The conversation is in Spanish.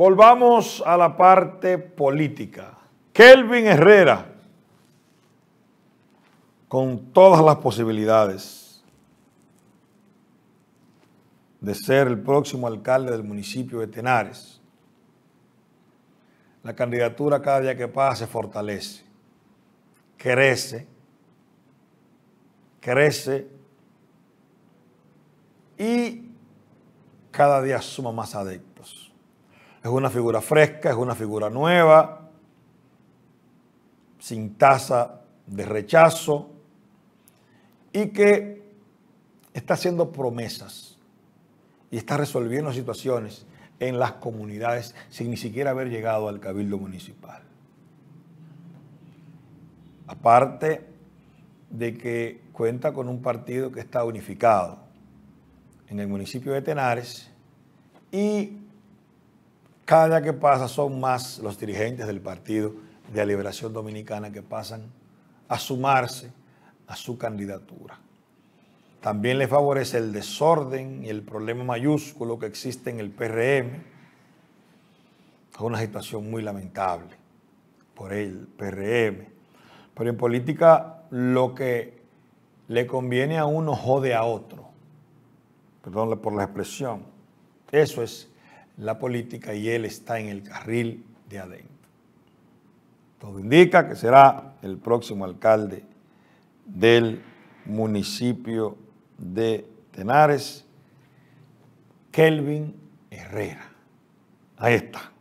Volvamos a la parte política. Kelvin Herrera, con todas las posibilidades de ser el próximo alcalde del municipio de Tenares. La candidatura cada día que pasa se fortalece, crece, crece y cada día suma más adeptos. Es una figura fresca, es una figura nueva, sin tasa de rechazo y que está haciendo promesas y está resolviendo situaciones en las comunidades sin ni siquiera haber llegado al cabildo municipal. Aparte de que cuenta con un partido que está unificado en el municipio de Tenares y cada día que pasa son más los dirigentes del Partido de la Liberación Dominicana que pasan a sumarse a su candidatura. También le favorece el desorden y el problema mayúsculo que existe en el PRM. Es una situación muy lamentable por el PRM. Pero en política lo que le conviene a uno jode a otro. Perdón por la expresión. Eso es la política y él está en el carril de adentro. Todo indica que será el próximo alcalde del municipio de Tenares, Kelvin Herrera. Ahí está.